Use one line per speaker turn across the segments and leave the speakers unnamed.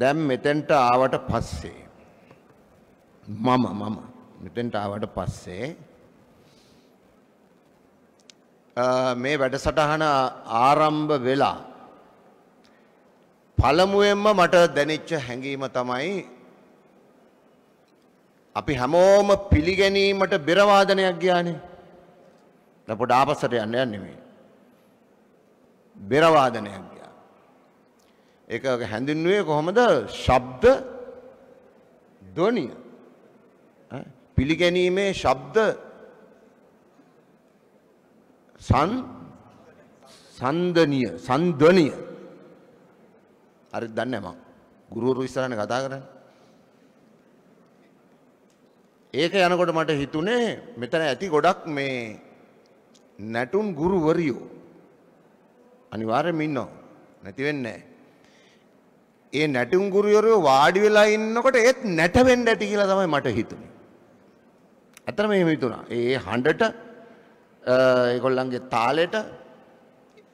දැම් මෙතෙන්ට ආවට පස්සේ මම මම මෙතෙන්ට ආවට පස්සේ මේ වැඩසටහන ආරම්භ වෙලා පළමුුවෙන්ම මට දැනිච්ච හැඟීම තමයි අපි හැමෝම පිළිගැනීමට බෙරවාදනයක් ගානේ ලපොඩ ආපසට යන්න යන්නෙමේ බෙරවාදනයක් ඒක හැඳින්වේ කොහොමද ශබ්ද ධ්වනිය පිළිගැනීමේ ශබ්ද සන් සන්දනිය සන්ධ්වනිය හරි දන්නේ මම ගුරුවරු ඉස්සරහනේ කතා කරන්නේ ඒක යනකොට මට හිතුනේ මෙතන ඇති ගොඩක් මේ නැටුම් ගුරුවරියෝ අනිවාර්යයෙන්ම ඉන්නවා නැති වෙන්නේ නැහැ ඒ නැටුම් ගුරුවරයෝ වාඩි වෙලා ඉන්නකොට ඒත් නැට වෙන්න ඇති කියලා තමයි මට හිතුනේ. අතන මෙහෙම හිතුණා. ඒ හඬට ඒගොල්ලන්ගේ තාලෙට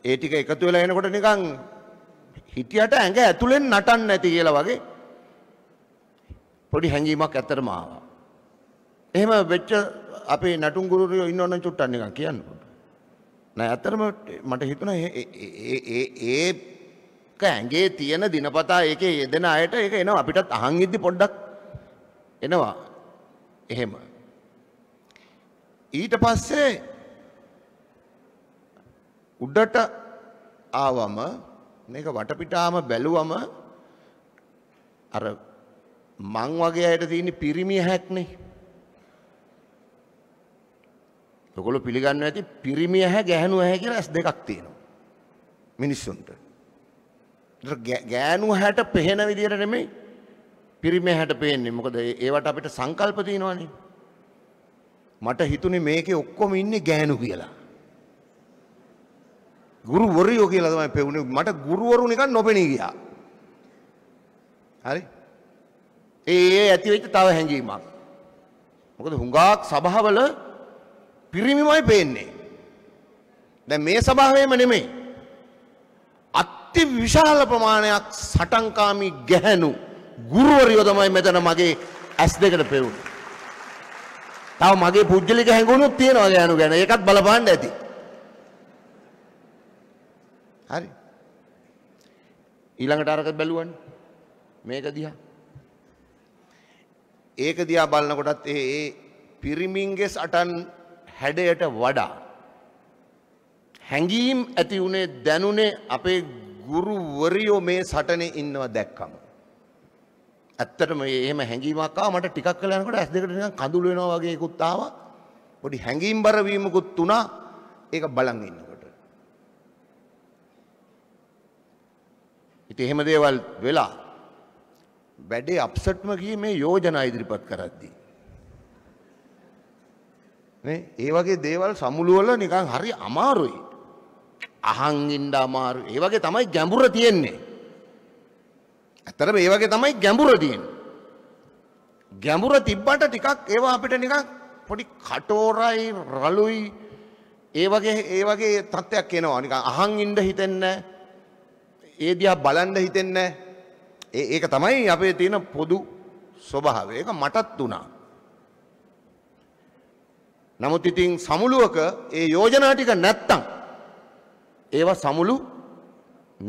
ඒ ටික එකතු වෙලා එනකොට නිකන් හිටියට ඇඟ ඇතුලෙන් නටන්න නැති කියලා වගේ පොඩි හැඟීමක් ඇත්තටම ආවා. එහෙම වෙච්ච අපේ නටුම් ගුරුවරයෝ ඉන්නවනම් චුට්ටක් නිකන් කියන්නකො. නෑ ඇත්තටම මට හිතුණා ඒ ඒ ඇගේ තියෙන දිනපතා එක යෙදෙන අයට එක එනවා අපිටත් අහන් ඉද්දි පොඩ්ඩක් එනවා එහෙම. ඊට පස්සේ උඩට ආවම මේක වටපිටාම බැලුවම අර මං වගේ අයට තියෙන පිරිමිය හැක්නේ. ඔකොල පිළිගන්න ඇති පිරිමිය හැ ගැහනු ඇහැ කියලා ඇස් දෙකක් තියෙනවා. මිනිස්සුන්ට. ගෑනු හැට පෙහෙන විදිහට නෙමෙයි පිරිමේ හැට පේන්නේ මොකද ඒවට අපිට සංකල්ප තියෙනවනේ මට හිතුනේ මේකේ ඔක්කොම ඉන්නේ ගෑනු කියලා ගුරුවරයෝ කියලා තමයි පෙවුනේ මට ගුරුවරු නිකන් නොපෙනී ගියා හරි ඒ ඇති වෙච්ච තව හැඟීමක් මොකද හුඟක් සභාවල පිරිමිමයි පේන්නේ දැන් මේ සභාවේම නෙමෙයි අති විශාල ප්‍රමාණයක් සටන්කාමි ගැහැනු ගුරුවරියෝ තමයි මෙතන මගේ ඇස් දෙකට පෙවුනේ. තව මගේ පුජ්‍යලික හැඟුණුත් තියෙනවා ගැහැනු ගැන. ඒකත් බලපාන්න ඇති. හරි. ඊළඟට අරක බැලුවනේ. මේක දිහා. ඒක දිහා බලනකොටත් ඒ ඒ පිරිමින්ගේ සටන් හැඩයට වඩා හැඟීම් ඇති වුණේ දැනුනේ අපේ ගුරුවරියෝ මේ සටනේ ඉන්නව දැක්කම. ඇත්තටම එහෙම හැඟීමක් ආවා මට ටිකක් කල යනකොට ඇස් දෙකට නිකන් කඳුළු වෙනවා වගේ එකක් ආවා. පොඩි හැඟීම්බර වීමකුත් වුණා. ඒක බලන් ඉන්නකොට. ඉතින් එහෙම දේවල් වෙලා වැඩේ අප්සෙට්ම ගියේ මේ යෝජනා ඉදිරිපත් කරද්දී. නේ ඒ වගේ දේවල් සමුළුවල නිකන් හරි අමාරුයි. අහන්ඉන්ඩ අමාරු ඒ වගේ තමයි ගැඹුර තියෙන්නේ. ඇතරම ඒ වගේ තමයි ගැඹුර තියෙන. ගැඹුර තිබ්බට ටිකක් ඒවා අපිට නිකක් පොඩි කටෝරයි රලුයි ඒ වගේ ඒ වගේ තත්ත්වයක් එනවා නික අහන් ඉන්ඩ හිතෙන්න ඒ දිහා බලන්ඩ හිතෙන්න ඒක තමයි අපේ තියෙන පොදු ස්වභාව ඒක මටත් වුණා. නමුත් ඉතින් සමුළුවක ඒ යෝජනා ටික නැත්තං ඒවා සමුළු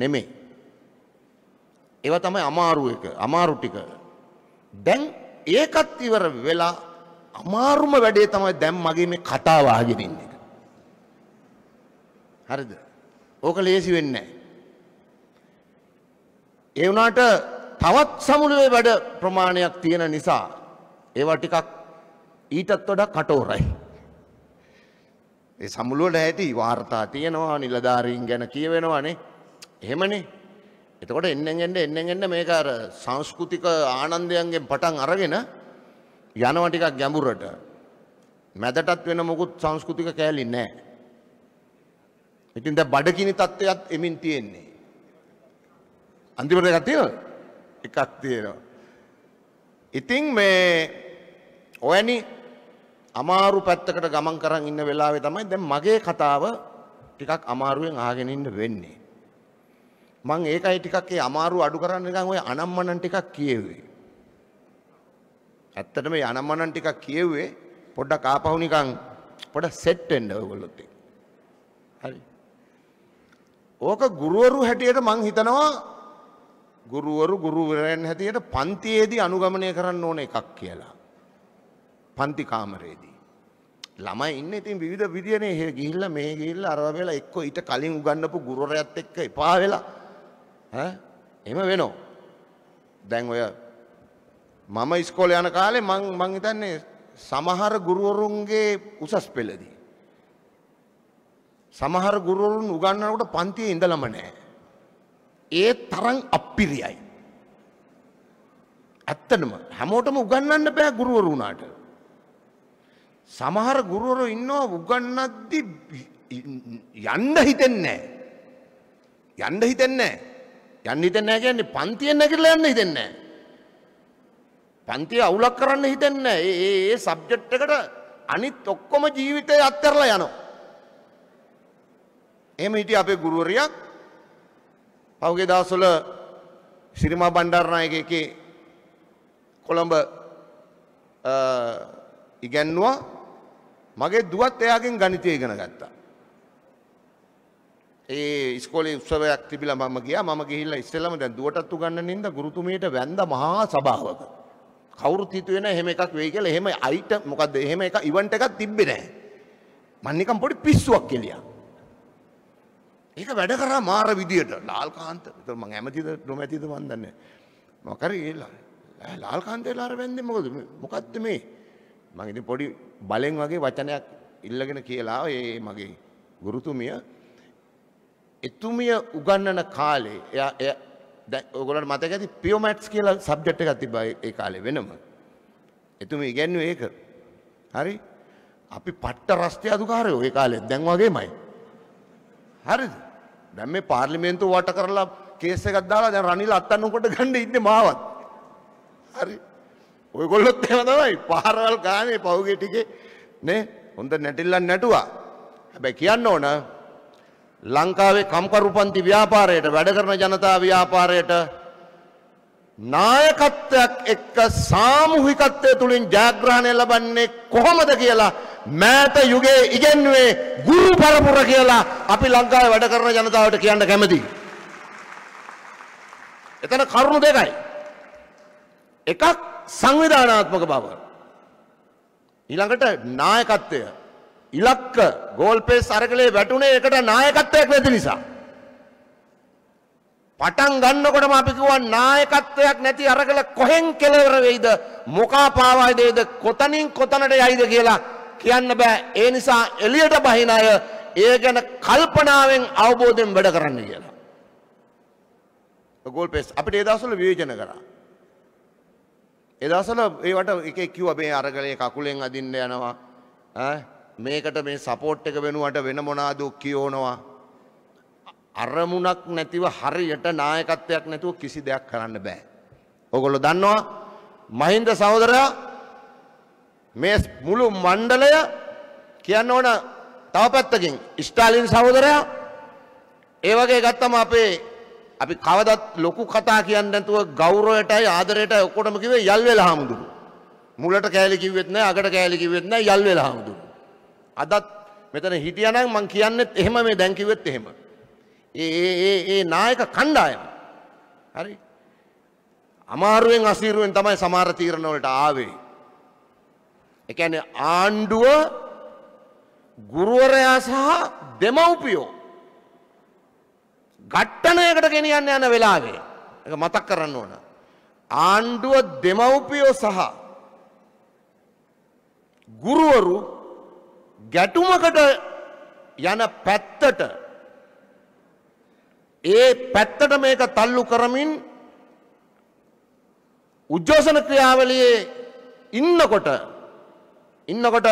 නෙමේ. ඒව තමයි අමාරු එක අමාරු ටික. දැන් ඒකත් ඉවර වෙලා අමාරුම වැඩේ තමයි දැන් මගේ මේ කතාව අහගෙන ඉන්නේ. හරිද? ඕක ලේසි වෙන්නේ නැහැ. ඒ වුණාට තවත් සමුළුවේ වැඩ ප්‍රමාණයක් තියෙන නිසා ඒවා ටිකක් ඊටත් වඩා කටෝරයි. ඒ සමුළුවට ඇති වාර්තා තියෙනවා නිලධාරීන් ගැන කියවෙනවානේ එහෙමනේ එතකොට එන්නෙන් එන්න එන්නෙන් එන්න මේක අර සංස්කෘතික ආනන්දයන්ගෙන් පටන් අරගෙන යනවා ටිකක් ගැඹුරට මැදටත් වෙන මොකුත් සංස්කෘතික කෑලි නැහැ ඉතින් දැන් බඩගිනි තත්ත්වයක් එමින් තියෙන්නේ අන්තිමට එකක් තියෙනවද එකක් තියෙනවා ඉතින් මේ ඔයනි අමාරු පැත්තකට ගමන් කරන් ඉන්න වෙලාවේ තමයි දැන් මගේ කතාව ටිකක් අමාරුවෙන් අහගෙන ඉන්න වෙන්නේ. මං ඒකයි ටිකක් ඒ අමාරු අඩු කරන්න නිකන් ওই අනම්මනන් ටිකක් කියෙව්වේ. ඇත්තටම මේ අනම්මනන් ටිකක් කියෙව්වේ පොඩ්ඩක් ආපහු නිකන් පොඩ සෙට් වෙන්න ඔයගොල්ලොත් එක්ක. හරි. ඕක ගුරුවරු හැටියට මං හිතනවා ගුරුවරු ගුරුවරයන් හැටියට පන්තියේදී අනුගමනය කරන්න ඕන එකක් කියලා. පන්ති කාමරේදී. ළමයි ඉන්න ඉතින් විවිධ විදියනේ එහෙ ගිහිල්ලා මෙහෙ ගිහිල්ලා අරව වෙලා එක්ක ඊට කලින් උගන්වපු ගුරුවරයාත් එක්ක එපා වෙලා ඈ එහෙම වෙනවා. දැන් ඔය මම ඉස්කෝලේ යන කාලේ මං මං හිතන්නේ සමහර ගුරුවරුන්ගේ උසස් පෙළදී සමහර ගුරුවරුන් උගන්වනකොට පන්තියේ ඉඳලම නැහැ. ඒ තරම් අප්පිරියයි. ඇත්තටම හැමෝටම උගන්වන්න බෑ ගුරුවරු වුණාට. සමහර ගුරුවරු ඉන්නවා උගන්නද්දි යන්න හිතෙන්නේ යන්න හිතෙන්නේ යන්න හිතෙන්නේ කියන්නේ පන්තියෙන් නැගිටලා යන්න හිතෙන්නේ පන්තිය අවුලක් කරන්න හිතෙන්නේ ඒ ඒ ඒ සබ්ජෙක්ට් එකට අනිත් ඔක්කොම ජීවිතය අත්හැරලා යනවා එහෙම හිටිය අපේ ගුරුවරියක් පහුගිය දවස්වල සිරිමා බණ්ඩාරනායක එකේ කොළඹ ඉගැන්නවා මගේ දුවත් එයාගෙන් ගණිතය ඉගෙන ගත්තා. ඒ ස්කෝලේ උත්සවයක් තිබිලා මම ගියා මම ගිහිල්ලා ඉස්සෙල්ලම දැන් දුවටත් උගන්වනින්ද ගුරුතුමියට වැඳ මහා සභාවක. කවුරුත් හිතුවේ නැහැ එහෙම එකක් වෙයි කියලා. එහෙම අයිටම් මොකද්ද? එහෙම එක ඉවෙන්ට් එකක් තිබ්බේ නැහැ. මම නිකන් පොඩි පිස්සුවක් කියලා. ඒක වැඩ කරා මාර විදියට ලාල්කාන්ත. ඒතර මම ඇමතිද නොමැතිද මන් දන්නේ නැහැ. මොකරි ගිහලා ලාල්කාන්තේලා අර වැන්දේ මොකද? මොකද්ද මේ? මං ඉතින් පොඩි බලෙන් වගේ වචනයක් ඉල්ලගෙන කියලා ඒ මගේ ගුරුතුමිය එතුමිය උගන්නන කාලේ එයා එයා දැන් ඔයගොල්ලන්ට මතක ඇති පියෝමැට්ස් කියලා සබ්ජෙක්ට් එකක් තිබ්බා ඒ කාලේ වෙනම. එතුමිය ඉගැන්නුවේ ඒක. හරි? අපි පට්ට රස්තය අදුකාරයෝ ඒ කාලෙත් දැන් වගේමයි. හරිද? දැන් මේ පාර්ලිමේන්තුව වට කරලා කේස් එකක් දාලා දැන් රනිල අත්තන්නකොට ගන්න ඉන්නේ මාවත්. හරි. ඔයගොල්ලොත් එම තමයි පාරවල් ගානේ පහුගේ ටිකේ නේ හොඳ නැටිල්ලන් නැටුවා හැබැයි කියන්න ඕන ලංකාවේ කම්කරුපන්ති ව්‍යාපාරයට වැඩ කරන ජනතා ව්‍යාපාරයට නායකත්වයක් එක්ක සාමූහිකත්වය තුළින් ජයග්‍රහණය ලබන්නේ කොහොමද කියලා මෑත යුගයේ ඉගෙනුවේ ගුරු පරපුර කියලා අපි ලංකාවේ වැඩ කරන ජනතාවට කියන්න කැමතියි. එතන කරුණු දෙකයි. එකක් සංවිධානාත්මක බව. ඊළඟට නායකත්වය ඉලක්ක ගෝල්පේ සරකලේ වැටුනේ එකට නායකත්වයක් නැති නිසා. පටන් ගන්නකොටම අපි කිව්වා නායකත්වයක් නැති අරකල කොහෙන් කෙලවර වෙයිද මොකා පාවායි දෙයිද කොතනින් කොතනට යයිද කියලා කියන්න බෑ ඒ නිසා එළියට බහින අය ඒ ගැන කල්පනාවෙන් අවබෝධයෙන් වැඩ කරන්න කියලා. ගෝල්පේස් අපිට ඒ දවස්වල විවේචන කරා. එදසල ඒවට එක කිව මේ අරගලය කකුලෙන් අදින්න යනවා මේකට මේ සපෝට් එක වෙනුවට වෙන මොනාදුක් කියෝනවා. අරමුණක් නැතිව හරියට නායකත්වයක් නැතුව කිසි දෙයක් කරන්න බෑ. ඔගොල්ලො දන්නවා මහින්ද සහෝදරයා මේ මුළු මණ්ඩලය කියන්න ඕන තව පැත්තකින් ස්ටාලින් සහෝදරයා ඒ වගේ ගත්තම අපේ අපි කවදත් ලොකු කතා කියන්න නැතුව ගෞරවයටයි ආදරයටයි ඔක්කොටම කිව්වේ යල්වෙල හාමුදුරු. මුලට කෑලි කිව්වෙත් නැහැ, අගට කෑලි කිව්වෙත් නැහැ යල්වෙල හාමුදුරු. අදත් මෙතන හිටියානම් මං කියන්නෙත් එහෙම මේ දැන් කිව්වෙත් එහෙම. ඒ ඒ ඒ ඒ නායක කණ්ඩායම. හරි. අමාරුවෙන් අසීරුවෙන් තමයි සමහර තීරණ වලට ආවේ. ඒ කියන්නේ ආණ්ඩුව ගුරුවරයා සහ දෙමව්පියෝ ගට්ටනයකට ගෙනියන්න යන වෙලාවේ එක මතක් කරන්න ඕන. ආණ්ඩුව දෙමව්පියෝ සහ ගුරුවරු ගැටුමකට යන පැත්තට ඒ පැත්තට මේක තල්ලු කරමින් උද්ජෝසන ක්‍රියාවලියේ ඉන්නකොට ඉන්නකොට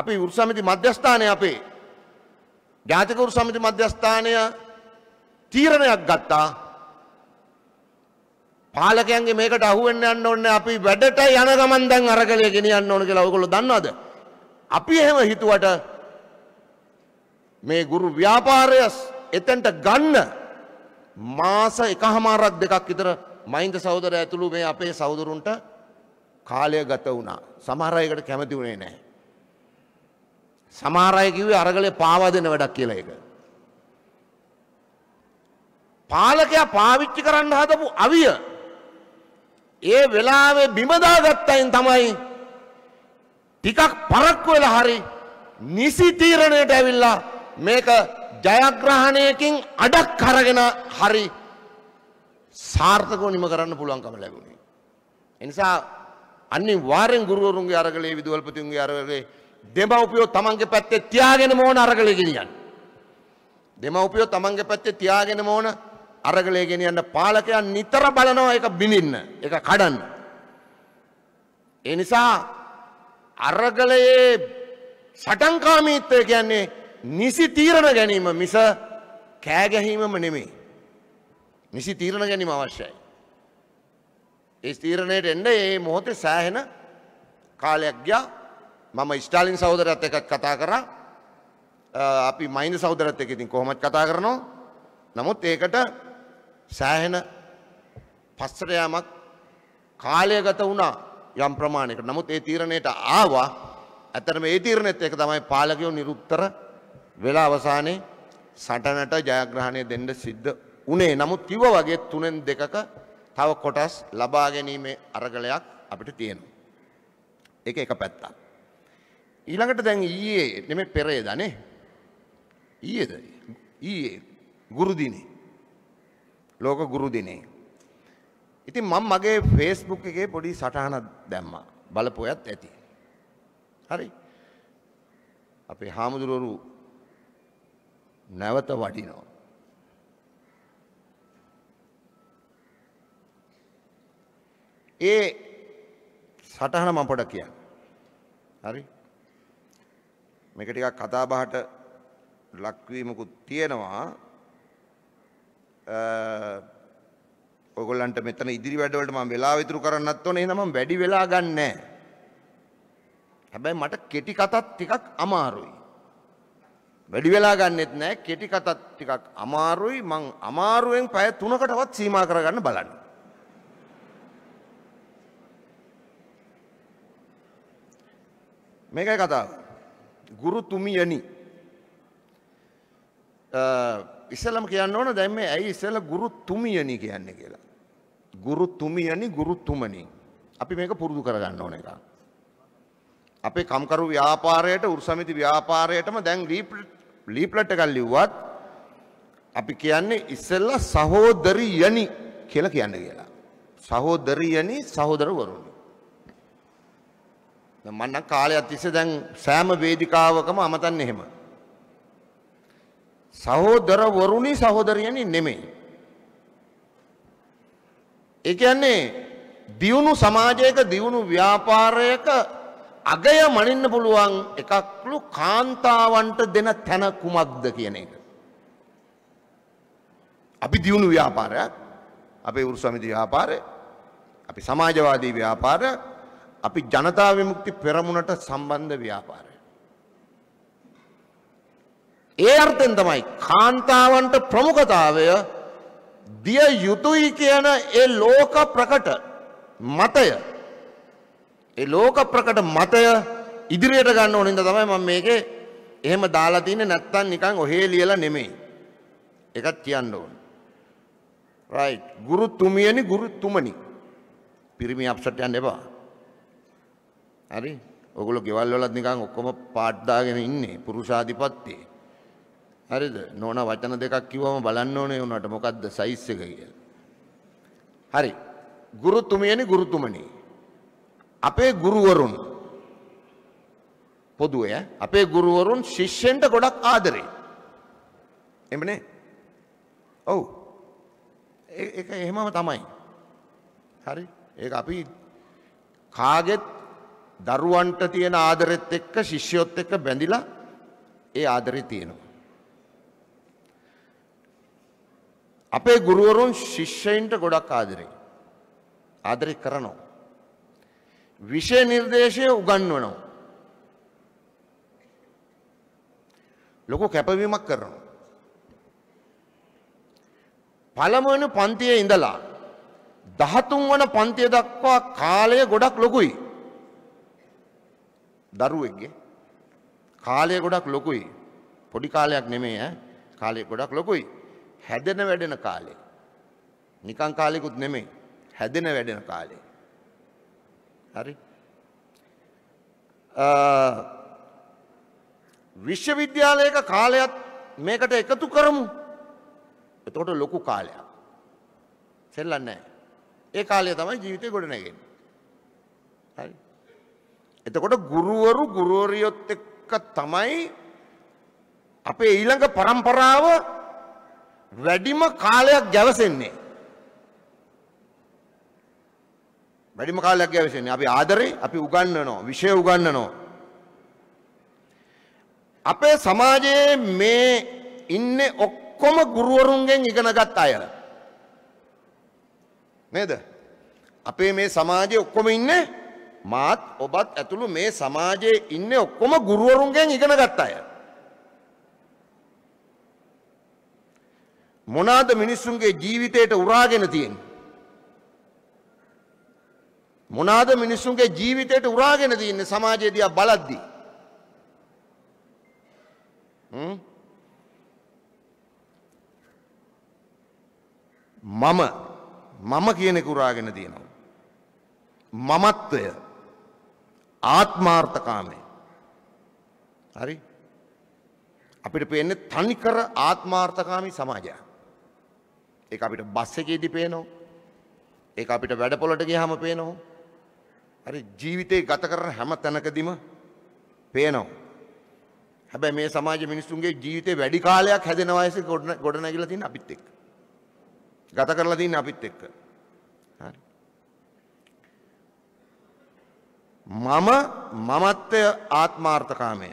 අපි උරුසමිති මධ්‍යස්ථානය අපේ ජාතිකවරු සමිති මධ්‍යස්ථානය තීරණයක් ගත්තා පාලකයන්ගේ මේකට අහුවෙන්න යන්න ඕනේ අපි වැඩට යන ගමන් දැන් අරගලය ගෙනියන්න ඕන කියලා ඔයගොල්ලෝ දන්නවද? අපි එහෙම හිතුවට මේ ගුරු ව්‍යාපාරය එතෙන්ට ගන්න මාස එකහමාරක් දෙකක් විතර මහින්ද සහෝදරය ඇතුළු මේ අපේ සහෝදරුන්ට කාලය ගත වුණා. සමහර අයකට කැමති වුණේ නැහැ. සමහර අය කිව්වේ අරගලේ පාවා දෙන වැඩක් කියලා ඒක. පාලකයා පාවිච්චි කරන්න හදපු අවිය ඒ වෙලාවේ බිම දාගත්තයින් තමයි ටිකක් පරක්කු වෙලා හරි නිසි තීරණයට ඇවිල්ලා මේක ජයග්‍රහණයකින් අඩක් අරගෙන හරි සාර්ථකව නිම කරන්න පුළුවන්කම ලැබුණේ. එනිසා අනිවාර්යෙන් ගුරුවරුන්ගේ අරගලේ විදුවල්පතින්ගේ අරගලේ දෙමවපියෝ තමන්ගේ පැත්තේ තියාගෙන මෝන අරගලය ගෙනියන්න. දෙමවපියෝ තමන්ගේ පැත්තේ තියාගෙන මෝන අරගලය ගෙනියන්න පාලකයන් නිතර බලනවා එක බිඳින්න එක කඩන්න. ඒ නිසා අරගලයේ සටන්කාමීත්වය කියන්නේ නිසි තීරණ ගැනීම මිස කෑගැහීමම නෙමේ. නිසි තීරණ ගැනීම අවශ්‍යයි. ඒ තීරණයට එන්න ඒ මොහොතේ සෑහෙන කාලයක් ගියා මම ස්ටාලින් සහෝදරත් එකත් කතා කරා අපි මයින සහෝදරත් එක්ක ඉතින් කොහොමද කතා කරනවා නමුත් ඒකට සෑහෙන පස්සට යාමක් කාලය ගත වුණා යම් ප්‍රමාණයකට නමුත් ඒ තීරණයට ආවා ඇත්තටම ඒ තීරණෙත් එක තමයි පාලකයෝ නිරුත්තර වෙලා අවසානයේ සටනට ජයග්‍රහණය දෙන්න සිද්ධ උනේ නමුත් කිව්ව වගේ තුනෙන් දෙකක තව කොටස් ලබා ගැනීමේ අරගලයක් අපිට තියෙනවා ඒක එක පැත්තක් ඊළඟට දැන් ඊයේ නෙමෙයි පෙරේදා නේ ඊයේද ඊයේ ගුරු දිනේ ලෝක ගුරු දිනේ ඉතින් මම මගේ Facebook එකේ පොඩි සටහනක් දැම්මා බලපොයත් ඇති හරි අපේ හාමුදුරුවරු නැවත වඩිනවා ඒ සටහන මම පොඩක් කියන්න හරි මේක ටිකක් කතා බහට ලක්වීමකුත් තියෙනවා ඔයගොල්ලන්ට මෙතන ඉදිරි වැඩවලට මම වෙලා විතුරු කරන්නත් ඕනේ එහෙනම් මම වැඩි වෙලා ගන්නෑ හැබැයි මට කෙටි කතත් ටිකක් අමාරුයි වැඩි වෙලා ගන්නෙත් නෑ කෙටි කතත් ටිකක් අමාරුයි මං අමාරුවෙන් පැය 3කටවත් සීමා කරගන්න බලන්න මේකයි කතාව ගුරුතුමියනි ඉස්සලම කියන්න ඕන දැම්ම ඇයි ඉස්සල ගුරුතුමියනි කියන්නේ කියලා. ගුරුතුමියනි ගුරුතුමනි. අපි මේක පුරුදු කරගන්න ඕන එක. අපේ කම්කරු ව්‍යාපාරයට උරුසමිති ව්‍යාපාරයටම දැන් ලීප්ලට් එකක් ලිව්වත් අපි කියන්නේ ඉස්සෙල්ලා සහෝදරියනි කියලා කියන්න කියලා. සහෝදරියනි සහෝදරවරුනි. මන්නම් කාලයක් තිස්සේ දැන් සෑම වේදිකාවකම අමතන්නේ එහෙම. සහෝදරවරුනි සහෝදරියනි නෙමෙයි. ඒ කියන්නේ දියුණු සමාජයක දියුණු ව්‍යාපාරයක අගය මනින්න පුළුවන් එකක්ලු කාන්තාවන්ට දෙන තැන කුමක්ද කියන එක. අපි දියුණු ව්‍යාපාරයක් අපේ උරුසමිති ව්‍යාපාරය අපි සමාජවාදී ව්‍යාපාරයක් අපි ජනතා විමුක්ති පෙරමුණට සම්බන්ධ ව්‍යාපාරය. ඒ අර්ථෙන් තමයි කාන්තාවන්ට ප්‍රමුඛතාවය දිය යුතුයි කියන ඒ ලෝක ප්‍රකට මතය ඒ ලෝක ප්‍රකට මතය ඉදිරියට ගන්න ඕනින්ද තමයි මම මේකේ එහෙම දාලා තින්නේ නැත්තම් නිකන් ඔහේ ලියලා නෙමෙයි. එකක් කියන්න ඕන. රයිට් ගුරු තුමියනි ගුරු තුමනි. පිරිමි අප්සට් යන්න එපා. හරි ඔගොල්ලෝ ගෙවල් වලත් නිකන් ඔක්කොම පාට් දාගෙන ඉන්නේ පුරුෂාධිපත්‍යයේ. හරිද? නෝනා වචන දෙකක් කිව්වම බලන්න ඕනේ උනාට මොකද්ද සයිස් එක කියලා. හරි. ගුරුතුමියනි ගුරුතුමනි. අපේ ගුරුවරුන් පොදුවේ අපේ ගුරුවරුන් ශිෂ්‍යන්ට ගොඩක් ආදරේ. එමනේ? ඔව්. ඒක එහෙමම තමයි. හරි. ඒක අපි කාගෙත් දරුවන්ට තියෙන ආදරෙත් එක්ක ශිෂ්‍යොත් එක්ක බැඳිලා ඒ ආදරේ තියෙනවා. අපේ ගුරුවරුන් ශිෂ්‍යයින්ට ගොඩක් ආදරේ. ආදරේ කරනවා. විෂය නිර්දේශය උගන්වනවා. ලොකු කැපවීමක් කරනවා. පළමුවන පන්තියේ ඉඳලා දහතුන් වන පන්තිය දක්වා කාලය ගොඩක් ලොකුයි. දරුවෙක්ගේ කාලය ගොඩක් ලොකුයි. පොඩි කාලයක් නෙමේ ඈ. කාලය ගොඩක් ලොකුයි. හැදෙන වැඩෙන කාලේ. නිකන් කාලෙකුත් නෙමේ. හැදෙන වැඩෙන කාලේ. හරි. විශ්වවිද්‍යාලයක කාලයත් මේකට එකතු කරමු. එතකොට ලොකු කාලයක්. සෙල්ලන්නේ නැහැ. ඒ කාලය තමයි ජීවිතේ ගොඩනැගෙන්නේ. හරි. එතකොට ගුරුවරු ගුරුවරියොත් එක්ක තමයි අපේ ඊළඟ પરම්පරාව වැඩිම කාලයක් ගැවසෙන්නේ. වැඩිම කාලයක් ගැවසෙන්නේ. අපි ආදරේ අපි උගන්වනවා, විෂය උගන්වනවා. අපේ සමාජයේ මේ ඉන්නේ ඔක්කොම ගුරුවරුන්ගෙන් ඉගෙනගත් අය. නේද? අපේ මේ සමාජයේ ඔක්කොම ඉන්නේ මාත් ඔබත් ඇතුළු මේ සමාජයේ ඉන්න ඔක්කොම ගුරුවරුන්ගෙන් ඉගෙන ගත්ත අය. මොනාද මිනිස්සුන්ගේ ජීවිතයට උරාගෙන තියෙන්. මොනාද මිනිස්සුන්ගේ ජීවිතයට උරාගෙන තියන්නේ සමාජයේ දිය බලද්දි. මම මම කියනෙ කුරාගෙන තියෙනවා. මමත්වය ආත්මාර්ථකාමය. හරි අපිට පේන්නේ තනිකර ආත්මාර්ථකාමී සමාජය. ඒක අපිට බස් එකේදී පේනවා. ඒක අපිට වැඩපොළට ගියාම පේනවා. හරි ජීවිතේ ගත කරන හැම තැනකදීම පේනවා. හැබැයි මේ සමාජ මිනිස්සුන්ගේ ජීවිතේ වැඩි කාලයක් හැදෙන වයසේ ගොඩ නැගිලා තියෙන අපිත් එක්ක. ගත කරලා තියෙන අපිත් එක්ක. හරි මම මමත්වය ආත්මාර්ථකාමය.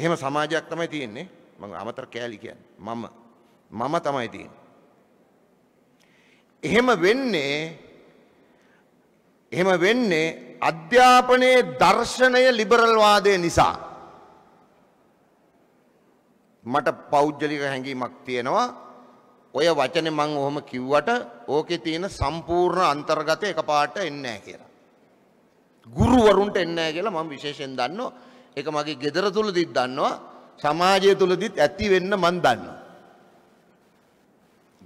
එහෙම සමාජයක් තමයි තියෙන්නේ මං අමතර කෑලි කියන්න මම මම තමයි තියෙන්. එහෙම වෙන්නේ එහෙම වෙන්නේ අධ්‍යාපනයේ දර්ශනය ලිබරල්වාදය නිසා. මට පෞද්ගලික හැඟීමක් තියෙනවා ඔය වචන මං ඔහොම කිව්වට ඕකෙ තියෙන සම්පූර්ණ අන්තර්ගත එක පාට එන්නෑ කියලා. ගුරුවරුන්ට එන්නේ නැහැ කියලා මම විශේෂයෙන් දන්නවා. ඒක මගේ ගෙදර තුලදීත් දන්නවා. සමාජය තුලදීත් ඇති වෙන්න මම දන්නවා.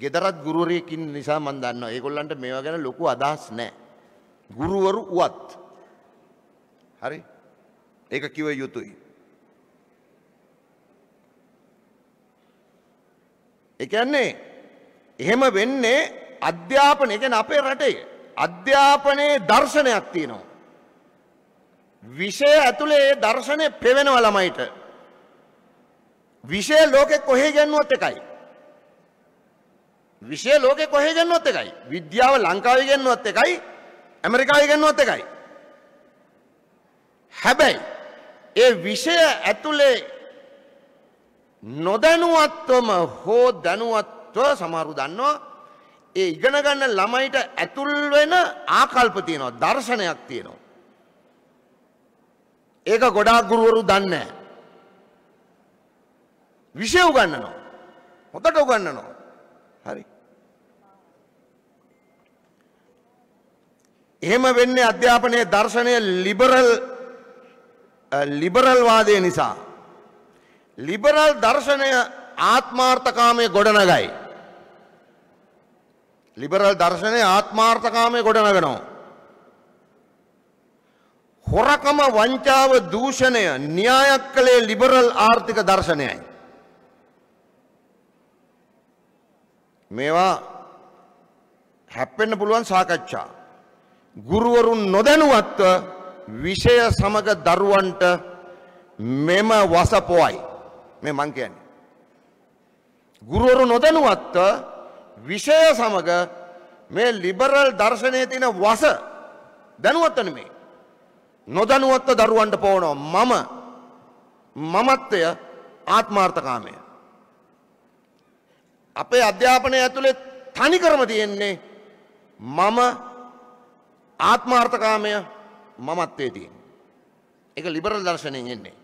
ගෙදරත් ගුරුවරයෙක් ඉන්න නිසා මම දන්නවා. ඒගොල්ලන්ට මේවා ගැන ලොකු අදහස් නැහැ. ගුරුවරු උවත්. හරි. ඒක කිව යුතුයි. ඒ කියන්නේ එහෙම වෙන්නේ අධ්‍යාපනය කියන්නේ අපේ රටේ අධ්‍යාපනයේ දර්ශනයක් තියෙනවා. විෂය ඇතුළේ දර්ශනය පෙවෙනව ළමයිට. විෂය ලෝකෙ කොහේ ගැන්නුවොත් එකයි. විෂය ලෝකෙ කොහේ ගැන්නුවොත් එකයි. විද්‍යාව ලංකාවේ ගැන්නුවොත් එකයි ඇමරිකාවේ ගැන්නුවොත් එකයි. හැබැයි ඒ විෂය ඇතුළේ නොදැනුවත්වම හෝ දැනුවත්ව සමහරු දන්නවා ඒ ඉගෙන ගන්න ළමයිට ඇතුල් වෙන ආකල්ප තියෙනවා දර්ශනයක් තියෙනවා ඒක ගොඩාක් ගුරුවරු දන්නේ විෂය උගන්නනවා. හොඳට උගන්නනවා. හරි. එහෙම වෙන්නේ අධ්‍යාපනයේ දර්ශනය ලිබරල් ලිබරල් වාදය නිසා. ලිබරල් දර්ශනය ආත්මාර්ථකාමය ගොඩනගයි. ලිබරල් දර්ශනය ආත්මාර්ථකාමය ගොඩනගනවා. හොරකම වංචාව දූෂණය න්‍යායක් කළේ ලිබරල් ආර්ථික දර්ශනයයි. මේවා හැප්පෙන්න පුළුවන් සාකච්ඡා. ගුරුවරුන් නොදැනුවත්ව විෂය සමග දරුවන්ට මෙම වසපොයි. මේ මං කියන්නේ. ගුරුවරු නොදැනුවත්ව විෂය සමග මේ ලිබරල් දර්ශනයේ තියෙන වස දැනුවත්ව නෙමෙයි. නොදනුවත්ව දරුවන්ට පෝනවා මම මමත්වය ආත්මාර්ථකාමය. අපේ අධ්‍යාපනය ඇතුළේ තනිකරම තියෙන්නේ මම ආත්මාර්ථකාමය මමත්වේ තියෙන්. එක ලිබරල් දර්ශනයෙන් එන්නේ.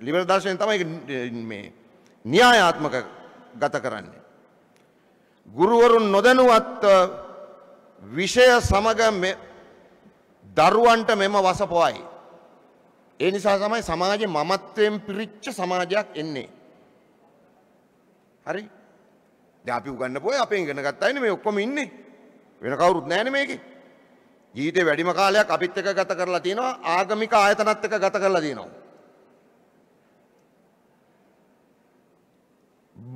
ලිබර දර්ශනය තමයි න්‍යායාත්මක ගත කරන්නේ. ගුරුවරුන් නොදැනුවත් විෂය සමග දරුවන්ට මෙම වසපොයි. ඒ නිසා තමයි සමාජ මමත්වයෙන් පිරිච්ච සමාජයක් එන්නේ. හරි දැපි උගන්න පොය අපේ ගෙන ගත්තයින මේ ඔක්කොම ඉන්නේ වෙන කවුරුත් නෑන මේක. ජීතය වැඩිම කාලයක් අපිත් එක ගත කරලා තියෙනවා ආගමික ආයතනත් එක ගත කරලා තියෙනවා.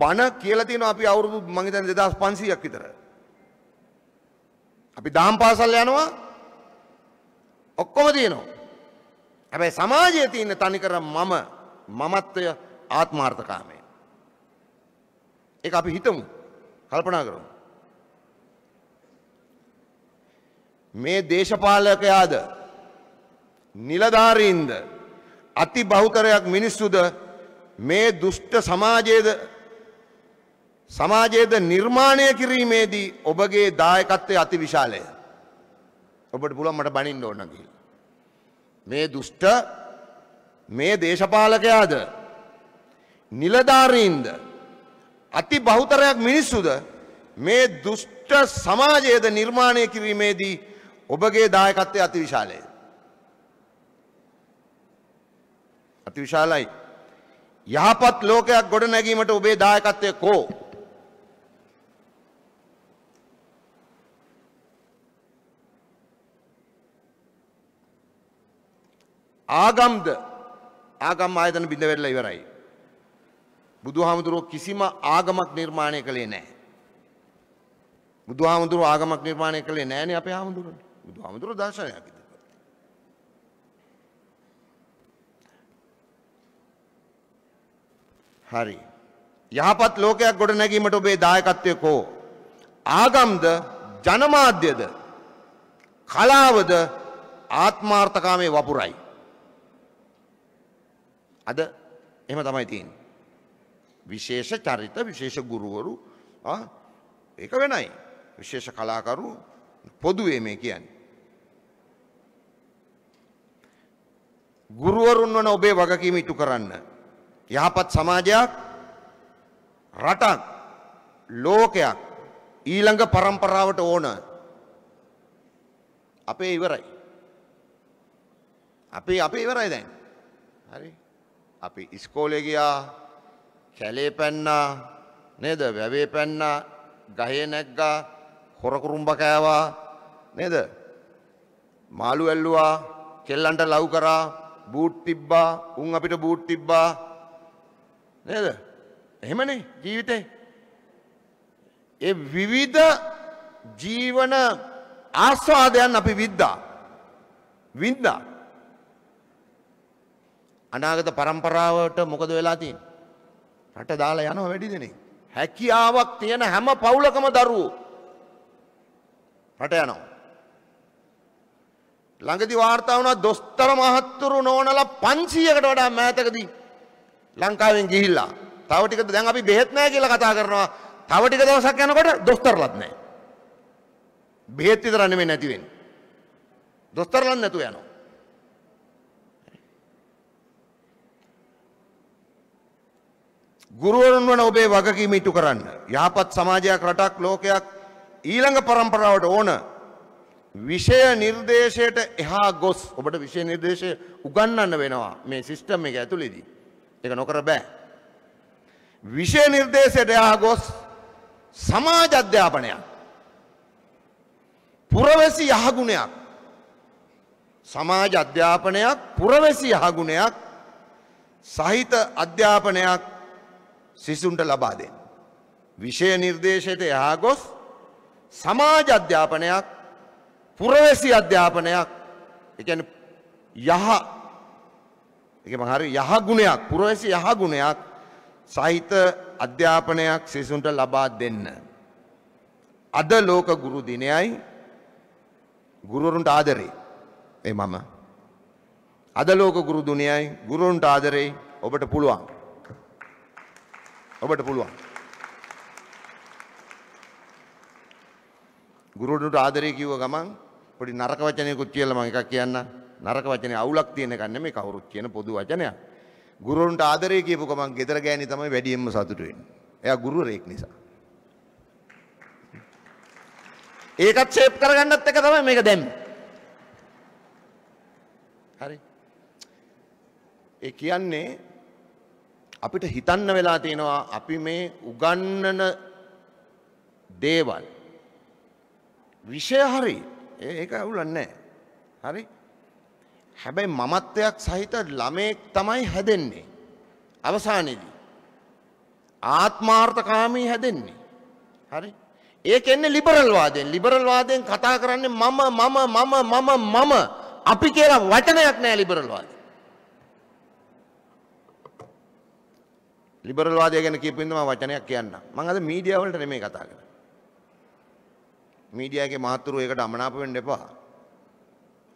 බණ කියලා තියෙනවා අපි අවුරුදු මං හිතන්නේ 2500ක් විතර. අපි දාම් පාසල් යනවා ඔක්කොම තියෙනවා. හැබැයි සමාජයේ තියෙන තනිකර මම මමත්වය ආත්මාර්ථකාමය. ඒක අපි හිතමු. කල්පනා කරමු. මේ දේශපාලකයාද නිලධාරීන්ද අති බහුතරයක් මිනිස්සුද මේ දුෂ්ට සමාජයේද සමාජයේද නිර්මාණය කිරීමේදී ඔබගේ දායකත්වය අති විශාලය. ඔබට පුළුවන් මට බනින්න ඕන කියලා. මේ දුෂ්ට මේ දේශපාලකයාද නිලධාරීන්ද අති බහුතරයක් මිනිස්සුද මේ දුෂ්ට සමාජයේද නිර්මාණය කිරීමේදී ඔබගේ දායකත්වය අතිවිශාලය. අතිවිශාලයි. යහපත් ලෝකයක් ගොඩ නැගීමට ඔබේ දායකත්වය කෝ. ආගම්ද ආගම් ආයතන බිඳ වෙලා ඉවරයි. බුදුහාමුදුරුවෝ කිසිම ආගමක් නිර්මාණය කළේ නැහැ. බුදුහාමුදුරුවෝ ආගමක් නිර්මාණය කළේ නැහැනේ අපේ හාමුදුරුවෝ. බුදුහාමුදුරුවෝ දර්ශනයක් ඉදිරිපත් හරි. යහපත් ලෝකයක් ගොඩ නැගීමට ඔබේ දායකත්වය කෝ? ආගම්ද ජනමාධ්‍යද කලාවද ආත්මාර්ථකාමයේ වපුරයි. අද එහෙම තමයි තියෙන්නේ. විශේෂ චරිත විශේෂ ගුරුවරු ඒක වෙනයි. විශේෂ කලාකරු පොදුවේ මේ කියන්නේ. ගුරුවරුන් වන ඔබේ වගකීම ඉටු කරන්න. යහපත් සමාජයක් රටක් ලෝකයක් ඊළඟ පරම්පරාවට ඕන අපේ ඉවරයි. අපේ අපේ ඉවරයි දැන්. හරි අපි ඉස්කෝලෙ ගියා කැලේ පැන්නා නේද වැවේ පැන්නා ගහේ නැග්ගා හොරකුරුම්බ කෑවා නේද මාළු ඇල්ලුවා කෙල්ලන්ට ලව් කරා බූට් තිබ්බා උන් අපිට බූට් තිබ්බා නේද එහෙමනේ ජීවිතේ ඒ විවිධ ජීවන ආස්වාදයන් අපි විද්දා වින්දා අනාගත පරම්පරාවට මොකද වෙලා තියෙන. රට දාලා යනව වැඩි දෙනෙ. හැකියාවක් තියෙන හැම පවුලකම දරුවෝ. රට යනවා. ළඟදි වාර්තා වුණා දොස්තර මහත්තුරු නෝනලා 500කට වඩා මෑතකදී ලංකාවෙන් ගිහිල්ලා. තව ටික දැන් අපි බෙහෙත් නැහැ කියලා කතා කරනවා. තව ටික දවසක් යනකොට දොස්තරලත් නැහැ. බෙහෙත් විතර නෙමෙයි නැති වෙන්නේ. දොස්තරලත් නැතුව යනවා. ගුරුවරුන් වන ඔබේ වගකීම ඉටු කරන්න. යහපත් සමාජයක් රටක් ලෝකයක් ඊළඟ පරම්පරාවට ඕන විෂය නිර්දේශයට එහා ගොස් ඔබට විෂය නිර්දේශය උගන්නන්න වෙනවා මේ සිස්ටම් එක ඇතුළේදී. ඒක නොකර බෑ. විෂය නිර්දේශයට එහා ගොස් සමාජ අධ්‍යාපනයක් පුරවැසි යහගුණයක් සමාජ අධ්‍යාපනයක් පුරවැසි යහගුණයක් සහිත අධ්‍යාපනයක් සිසුන්ට ලබා දෙන්න. විෂය නිර්දේශයට එහා ගොස් සමාජ අධ්‍යාපනයක් පුරවැසි අධ්‍යාපනයක් එකන යහ එක මහරි යහගුණයක් පුරවැසි යහගුණයක් සහිත අධ්‍යාපනයක් සිසුන්ට ලබා දෙන්න. අද ලෝක ගුරු දිනයයි ගුරුවරුන්ට ආදරේ ඒ මම අද ලෝක ගුරු දුනියයි ගුරුන්ට ආදරේ ඔබට පුළුවන් ඔබට පුළුවන්. ගුරුවරුන්ට ආදරේ කිව්ව ගමන් පොඩි නරක වචනයකුත් කියලා මම එකක් කියන්න. නරක වචනේ අවුලක් තියෙන එකක් නෙමෙයි කවුරුත් කියන පොදු වචනයක්. ගුරුවරුන්ට ආදරේ කියපු ගමන් ගෙදර ගෑණි තමයි වැඩියෙන්ම සතුටු වෙන්නේ. එයා ගුරුවරයෙක් නිසා. ඒකත් ෂේප් කරගන්නත් එක තමයි මේක දැම්මේ. හරි. ඒ කියන්නේ අපිට හිතන්න වෙලා තියෙනවා අපි මේ උගන්නන දේවල් විෂය හරි ඒක අවුලන්නේ හරි හැබැයි මමත්වයක් සහිත ළමයෙක් තමයි හැදෙන්නේ අවසානයේදී ආත්මාර්ථකාමී හැදෙන්නේ හරි ඒක එන්නේ ලිබරල් වාදයෙන් ලිබරල් වාදයෙන් කතා කරන්නේ මම මම මම මම මම අපි කියලා වචනයක් නෑ ලිබරල් වාදේ ලිබරල් වාදය ගැන කියපු හින්දා මම වචනයක් කියන්නම්. මම අද මීඩියා වලට නෙමෙයි කතා කරන්නේ. මීඩියාගේ මහතුරු ඒකට අමනාප වෙන්න එපා.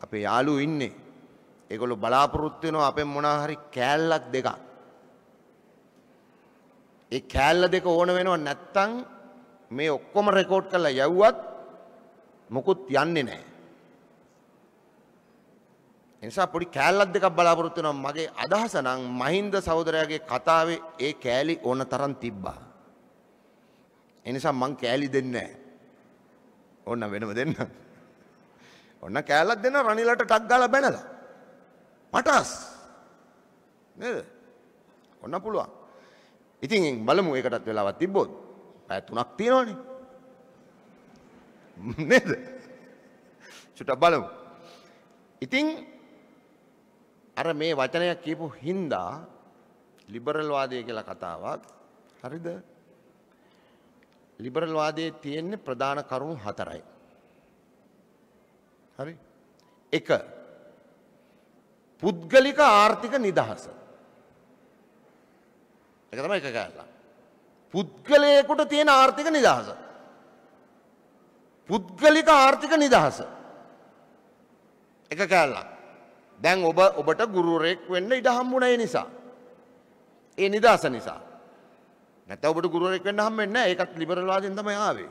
අපේ යාළුවෝ ඉන්නේ. ඒගොල්ලෝ බලාපොරොත්තු වෙනවා අපෙන් මොනවා හරි කෑල්ලක් දෙකක්. ඒ කෑල්ල දෙක ඕන වෙනවා නැත්තම් මේ ඔක්කොම රෙකෝඩ් කරලා යව්වත් මොකුත් යන්නේ නැහැ. එනිසා පොඩි කෑල්ලක් දෙකක් බලාපොරොත්තු වෙනවා මගේ අදහස නම් මහින්ද සහෝදරයාගේ කතාවේ ඒ කෑලි ඕන තරම් තිබ්බා. එනිසා මං කෑලි දෙන්නේ නැහැ. ඕන්න වෙනම දෙන්න. ඕන්න කෑල්ලක් දෙන්න රනිලට ටක් ගාලා බැනලා. මටස්. නේද? ඕන්න පුළුවන්. ඉතින් බලමු ඒකටත් වෙලාවක් තිබ්බොත්. පැය තුනක් තියෙනවනේ. නේද? චුට්ටක් බලමු. ඉතින් අර මේ වචනයක් කියපු හින්දා ලිබරල් වාදය කියලා කතාවක් හරිද ලිබරල් වාදයේ තියෙන්නේ ප්‍රධාන කරුණු හතරයි හරි එක පුද්ගලික ආර්ථික නිදහස එක තමයි එක කෑල්ලා පුද්ගලයෙකුට තියෙන ආර්ථික නිදහස පුද්ගලික ආර්ථික නිදහස එක කෑල්ලා දැන් ඔබ ඔබට ගුරුවරයෙක් වෙන්න ඉඩ හම්බුනේ නිසා. ඒ නිදහස නිසා. නැත්නම් ඔබට ගුරුවරයෙක් වෙන්න හම්බෙන්නේ නැහැ. ඒකත් ලිබරල් වාදයෙන් තමයි ආවේ.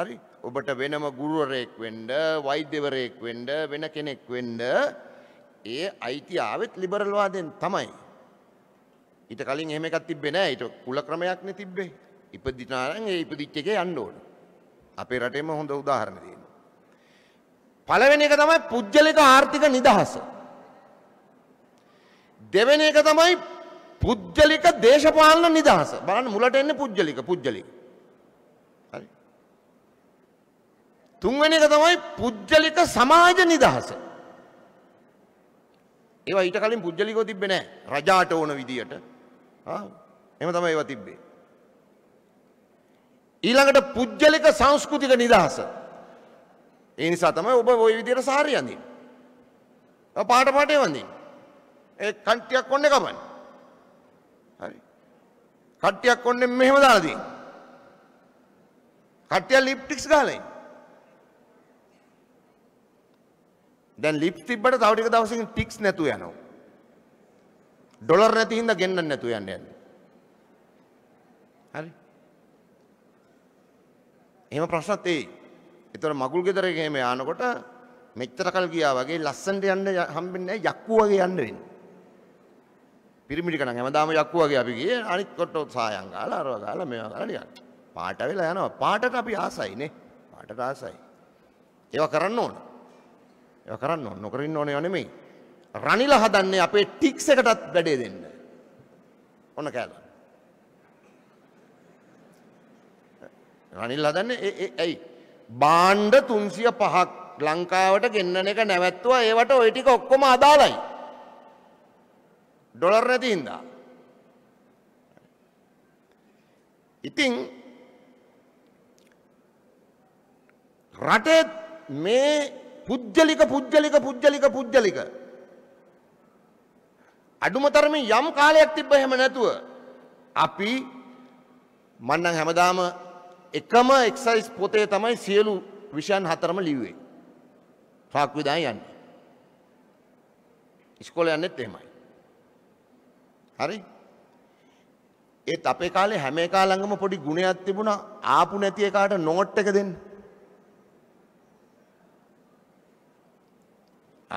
හරි? ඔබට වෙනම ගුරුවරයෙක් වෙන්න, වෛද්‍යවරයෙක් වෙන්න, වෙන කෙනෙක් වෙන්න ඒ අයිතිය ආවෙත් ලිබරල් වාදයෙන් තමයි. ඊට කලින් එහෙම එකක් තිබ්බේ නැහැ. ඊට කුල ක්‍රමයක්නේ තිබ්බේ. ඉපදිනා නම් ඒ ඉපදිච්ච එකේ යන්න ඕන. අපේ රටේම හොඳ උදාහරණ දෙයක්. පළවෙනි එක තමයි පුද්ගලික ආර්ථික නිදහස. දෙවෙනි එක තමයි පුද්ගලික දේශපාලන නිදහස. බලන්න මුලට එන්නේ පුද්ගලික පුද්ගලික. හරි. තුන්වෙනි එක තමයි පුද්ගලික සමාජ නිදහස. ඒවා ඊට කලින් පුද්ගලිකව තිබ්බේ නැහැ. රජාට ඕන විදියට. ආ එහෙම තමයි ඒවා තිබ්බේ. ඊළඟට පුද්ගලික සංස්කෘතික නිදහස. ඒ නිසා තමයි ඔබ ওই විදියට සාරිය අඳින්නේ. පාට පාටේ වඳින්න. ඒ කට්ටියක් ඔන්නේ කමන්න. හරි. කට්ටියක් ඔන්නේ මෙහෙම දාලා තියෙන. කට්ටිය ලිප්ටික්ස් ගහලා ඉන්නේ. දැන් ලිප් තිබ්බට තව ටික දවසකින් ටික්ස් නැතුව යනවා. ඩොලර් නැති හින්දා ගෙන්නන්න නැතුව යන්නේ. හරි. එහෙම ප්‍රශ්නත් ඒයි. එතකොට මගුල් ගෙදර ගේම යනකොට මෙච්චර කල් ගියා වගේ ලස්සනට යන්න හම්බෙන්නේ නැහැ යක්කු වගේ යන්න වෙන්නේ. පිරිමිඩික නම් හැමදාම යක්කු වගේ අපි ගියේ අනිත් කොට සායම් ගාලා අරව ගාලා මේවා ගාලා නිකන්. පාට වෙලා යනවා. පාටට අපි ආසයි නේ. පාටට ආසයි. ඒවා කරන්න ඕන. ඒවා කරන්න ඕන. නොකර ඉන්න ඕන ඒවා නෙමෙයි. රණිලා හදන්නේ අපේ ටික්ස් එකටත් වැඩේ දෙන්න. ඔන්න කෑල්ල. රනිල් හදන්නේ ඇයි බාණ්ඩ තුන්සිය පහක් ලංකාවට ගෙන්න්නන එක නැවැත්තුවා ඒවට ඔයිටික ඔක්කොම අදාලයි. ඩොලර් නැතින්දා. ඉතිං රටත් මේ පුද්ජලික පුද්ජලික පුද්ජලික පුද්ජලික. අඩුමතරමින් යම් කාලයක් තිබ්බ හෙම නැතුව. අපි මන්නන් හැමදාම එකම එක්සයිස් පොතේ තමයි සියලු විෂයන් හතරම ලිව්වේ. ෆාක් විදාය යන්නේ. ඉස්කෝලේ යන්නෙත් එහෙමයි. හරි? ඒත් අපේ කාලේ හැම එකා ළඟම පොඩි ගුණයක් තිබුණා ආපු නැති එකාට නෝට් එක දෙන්න.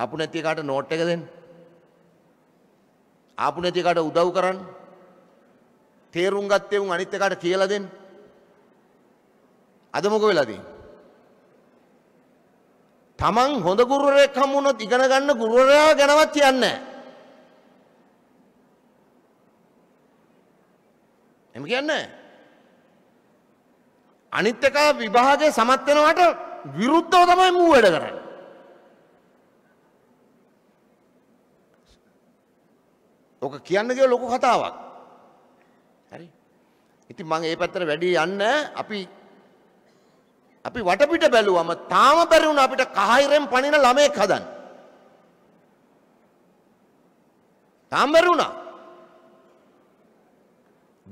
ආපු නැති එකාට නෝට් එක දෙන්න. ආපු නැති එකාට උදව් කරන්න. තේරුම් ගත්තේ උන් අනිත් එකාට කියලා දෙන්න. අද මොක වෙලාදී. තමන් හොඳ ගුරුවරයෙක් හම්බුනොත් ඉගෙන ගන්න ගුරුවරයා ගැනවත් කියන්නේ නැහැ. එම කියන්නේ අනිත් එක විභාගේ සමත් වෙනවට විරුද්ධව තමයි මූ වැඩ කරන්නේ. ඕක කියන්න ගිය ලොකු කතාවක්. හරි. ඉතින් මම ඒ පැත්තට වැඩි යන්න අපි අපි වටපිට බැලුවම තාම බැරිවුණ අපිට කහයිරෙන් පනින ළමයෙක් හදන්න. තාම් බැරිවුණා.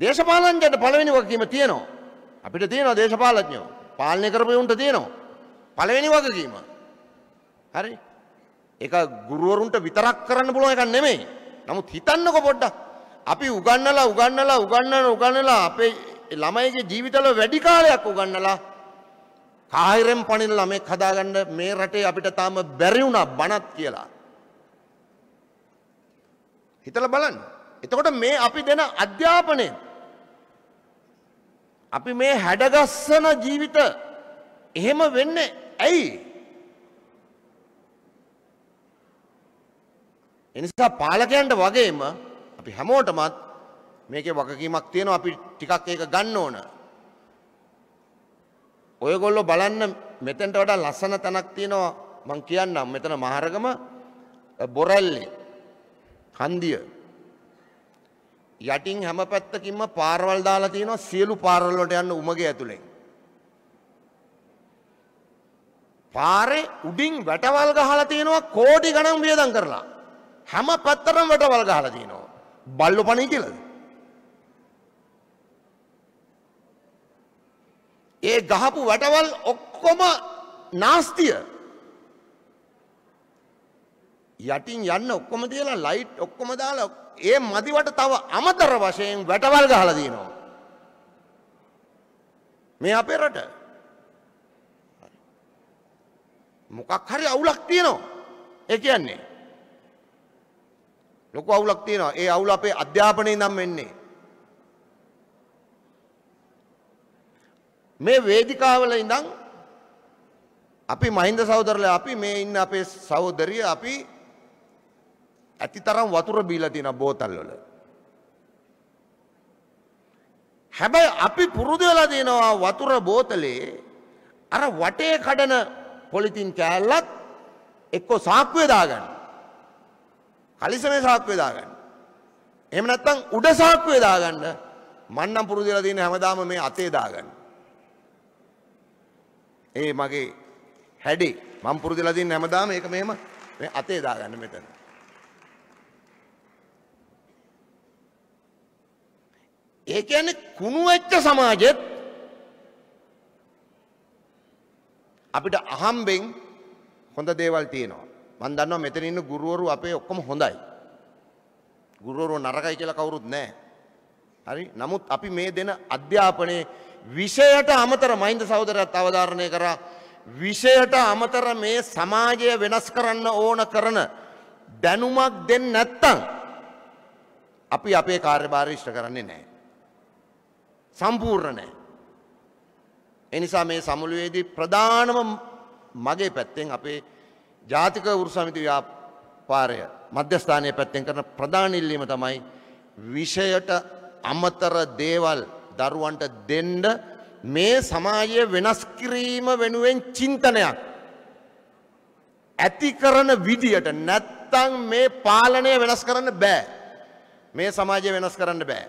දේශපාලනඥයන්ට පළවෙනි වගකීම තියෙනවා. අපිට තියෙනවා දේශපාලඥයෝ. පාලනය කරපු උන්ට තියෙනවා. පළවෙනි වගකීම. හරි. ඒක ගුරුවරුන්ට විතරක් කරන්න පුළුවන් එකක් නෙමෙයි. නමුත් හිතන්නකො පොඩ්ඩක්. අපි උගන්නලා උගන්නලා උගන්නලා උගන්නලා අපේ ළමයිගේ ජීවිතවල වැඩි කාලයක් උගන්නලා කාහිරෙන් පණින ළමෙක් හදාගන්න මේ රටේ අපිට තාම බැරි වුණා බණත් කියලා. හිතලා බලන්න. එතකොට මේ අපි දෙන අධ්‍යාපනය අපි මේ හැඩගස්සන ජීවිත එහෙම වෙන්නේ ඇයි? එනිසා පාලකයන්ට වගේම අපි හැමෝටමත් මේකේ වගකීමක් තියෙනවා අපි ටිකක් ඒක ගන්න ඕන. ඔයගොල්ලො බලන්න මෙතැන්ට වඩා ලස්සන තැනක් තියෙනවා මං කියන්නම් මෙතන මහරගම බොරැල්ලේ හන්දිය. යටින් හැම පැත්තකින්ම පාරවල් දාලා තියෙනවා සියලු පාරවල්ලට යන්න උමගේ ඇතුළෙන්. පාරේ උඩින් වැටවල් ගහලා තියෙනවා කෝටි ගණන් වියදම් කරලා. හැම පැත්තටම වැටවල් ගහලා තියෙනවා. බල්ලු පණී කියලාද? ඒ ගහපු වැටවල් ඔක්කොම නාස්තිය. යටින් යන්න ඔක්කොම තියලා ලයිට් ඔක්කොම දාලා ඒ මදිවට තව අමතර වශයෙන් වැටවල් ගහලා දිනවා. මේ අපේ රට. මොකක් හරි අවුලක් තියෙනවා. ඒ කියන්නේ ලොකු අවුලක් තියෙනවා. ඒ අවුල අපේ අධ්‍යාපනයේ නම් වෙන්නේ. මේ වේදිකාවල ඉඳන් අපි මහින්ද සහෝදරලා අපි මේ ඉන්න අපේ සහෝදරිය අපි ඇතිතරම් වතුර බීලා තියෙන බෝතල් වල. හැබැයි අපි පුරුදු වෙලා දෙනවා වතුර බෝතලේ අර වටේ කඩන පොලිතින් කෑල්ලත් එක්කෝ සාක්කුවේ දාගන්න. කලිසමේ සාක්කුවේ දාගන්න. එහෙම නැත්නම් උඩ සාක්කුවේ දාගන්න. මන්නම් පුරුදු වෙලා තියෙන හැමදාම මේ අතේ දාගන්න. ඒ මගේ හැඩේ මම පුරුදුලා දින්න හැමදාම ඒක මෙහෙම මේ අතේ දාගන්න මෙතන. ඒ කියන්නේ කුණු වෙච්ච සමාජෙත් අපිට අහම්බෙන් හොඳ දේවල් තියෙනවා. මම දන්නවා මෙතන ඉන්න ගුරුවරු අපේ ඔක්කොම හොඳයි. ගුරුවරු නරකයි කියලා කවුරුත් නැහැ. හරි? නමුත් අපි මේ දෙන අධ්‍යාපනයේ විෂයට අමතර මහින්ද සහෝදරයත් අවධාරණය කරා විෂයට අමතර මේ සමාජය වෙනස් කරන්න ඕන කරන දැනුමක් දෙන්න නැත්තම් අපි අපේ කාර්යභාරය ඉෂ්ට කරන්නේ නැහැ. සම්පූර්ණ නැහැ. එනිසා මේ සමුළුවේදී ප්‍රධානම මගේ පැත්තෙන් අපේ ජාතික වෘ සමිති ව්‍යාපාරය මධ්‍යස්ථානය පැත්තෙන් කරන ප්‍රධාන ඉල්ලීම තමයි විෂයට අමතර දේවල් දරුවන්ට දෙන්න මේ සමාජය වෙනස් කිරීම වෙනුවෙන් චින්තනයක් ඇති කරන විදියට නැත්තං මේ පාලනය වෙනස් කරන්න බෑ මේ සමාජය වෙනස් කරන්න බෑ